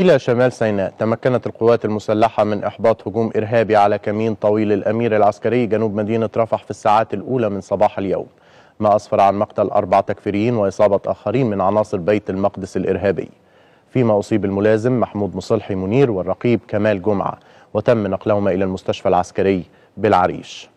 إلى شمال سيناء تمكنت القوات المسلحة من إحباط هجوم إرهابي على كمين طويل الأمير العسكري جنوب مدينة رفح في الساعات الأولى من صباح اليوم ما أسفر عن مقتل أربع تكفيريين وإصابة آخرين من عناصر بيت المقدس الإرهابي فيما أصيب الملازم محمود مصلحي منير والرقيب كمال جمعة وتم نقلهما إلى المستشفى العسكري بالعريش